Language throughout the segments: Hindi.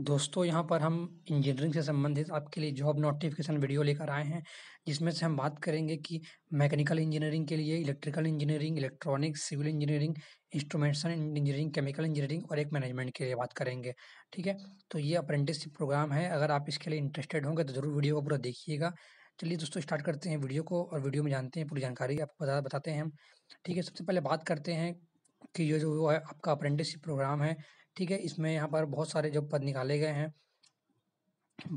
दोस्तों यहाँ पर हम इंजीनियरिंग से संबंधित आपके लिए जॉब नोटिफिकेशन वीडियो लेकर आए हैं जिसमें से हम बात करेंगे कि मैकेनिकल इंजीनियरिंग के लिए electrical engineering electronics civil engineering instrumentation engineering chemical engineering और एक मैनेजमेंट के लिए बात करेंगे ठीक है तो ये अप्रेंटिसशिप प्रोग्राम है अगर आप इसके लिए इंटरेस्टेड होंगे तो ज़रूर वीडियो को पूरा देखिएगा चलिए दोस्तों स्टार्ट करते हैं वीडियो को और वीडियो में जानते हैं पूरी जानकारी आपको बताते हैं हम ठीक है सबसे पहले बात करते हैं कि ये जो वो है आपका अप्रेंटिसशिप प्रोग्राम है ठीक है इसमें यहाँ पर बहुत सारे जो पद निकाले गए हैं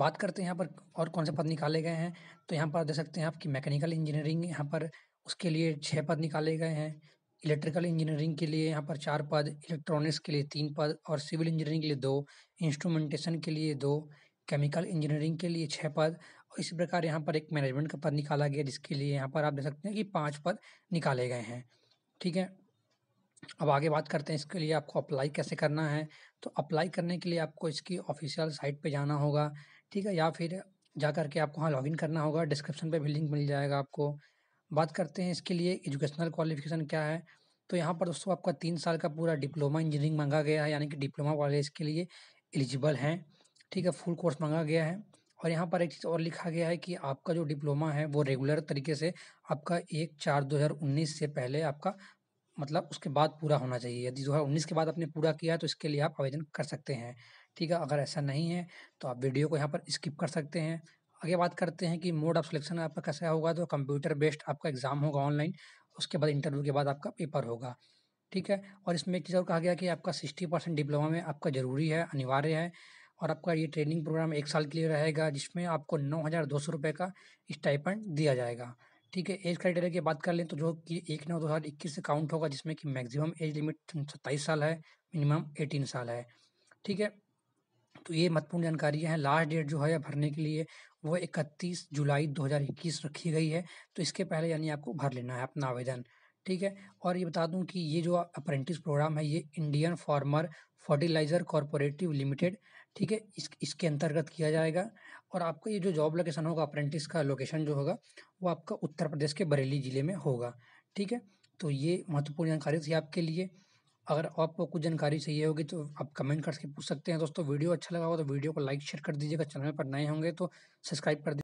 बात करते हैं यहाँ पर और कौन से पद निकाले गए हैं तो यहाँ पर देख सकते हैं आपकी मैकेनिकल इंजीनियरिंग यहाँ पर उसके लिए छः पद निकाले गए हैं इलेक्ट्रिकल इंजीनियरिंग के लिए यहाँ पर चार पद इलेक्ट्रॉनिक्स के लिए तीन पद और सिविल इंजीनियरिंग के लिए दो इंस्ट्रूमेंटेशन के लिए दो केमिकल इंजीनियरिंग के लिए छः पद और इसी प्रकार यहाँ पर एक मैनेजमेंट का पद निकाला गया जिसके लिए यहाँ पर आप देख सकते हैं कि पाँच पद निकाले गए हैं ठीक है अब आगे बात करते हैं इसके लिए आपको अप्लाई कैसे करना है तो अप्लाई करने के लिए आपको इसकी ऑफिशियल साइट पे जाना होगा ठीक है या फिर जा कर के आपको वहाँ लॉगिन करना होगा डिस्क्रिप्शन पे भी लिंक मिल जाएगा आपको बात करते हैं इसके लिए एजुकेशनल क्वालिफिकेशन क्या है तो यहाँ पर दोस्तों आपका तीन साल का पूरा डिप्लोमा इंजीनियरिंग मांगा गया है यानी कि डिप्लोमा वाले इसके लिए एलिजिबल हैं ठीक है फुल कोर्स मांगा गया है और यहाँ पर एक चीज़ और लिखा गया है कि आपका जो डिप्लोमा है वो रेगुलर तरीके से आपका एक चार दो हज़ार उन्नीस से पहले आपका मतलब उसके बाद पूरा होना चाहिए यदि दो हज़ार उन्नीस के बाद आपने पूरा किया तो इसके लिए आप आवेदन कर सकते हैं ठीक है अगर ऐसा नहीं है तो आप वीडियो को यहाँ पर स्किप कर सकते हैं आगे बात करते हैं कि मोड ऑफ सिलेक्शन आपका कैसा होगा तो कंप्यूटर बेस्ड आपका एग्ज़ाम होगा ऑनलाइन उसके बाद इंटरव्यू के बाद आपका पेपर होगा ठीक है और इसमें एक चीज़ और कहा गया कि आपका सिक्सटी परसेंट डिप्लोमा में आपका ज़रूरी है अनिवार्य है और आपका ये ट्रेनिंग प्रोग्राम एक साल के लिए रहेगा जिसमें आपको नौ हज़ार दो सौ रुपये का स्टाइपेंड दिया जाएगा ठीक है एज क्राइटेरिया की बात कर लें तो जो कि एक नौ दो हज़ार इक्कीस से काउंट होगा जिसमें कि मैक्सिमम एज लिमिट सत्ताईस साल है मिनिमम एटीन साल है ठीक है तो ये महत्वपूर्ण जानकारियाँ हैं लास्ट डेट जो है भरने के लिए वो इकतीस जुलाई दो रखी गई है तो इसके पहले यानी आपको भर लेना है अपना आवेदन ठीक है और ये बता दूं कि ये जो अप्रेंटिस प्रोग्राम है ये Indian farmer fertiliser cooperative limited ठीक है इस इसके अंतर्गत किया जाएगा और आपका ये जो जॉब लोकेशन होगा अप्रेंटिस का लोकेशन जो होगा वो आपका उत्तर प्रदेश के बरेली ज़िले में होगा ठीक है तो ये महत्वपूर्ण जानकारी थी आपके लिए अगर आपको कुछ जानकारी चाहिए होगी तो आप कमेंट करके पूछ सकते हैं दोस्तों वीडियो अच्छा लगा हो तो वीडियो को लाइक शेयर कर दीजिएगा चैनल पर नए होंगे तो सब्सक्राइब कर दीजिए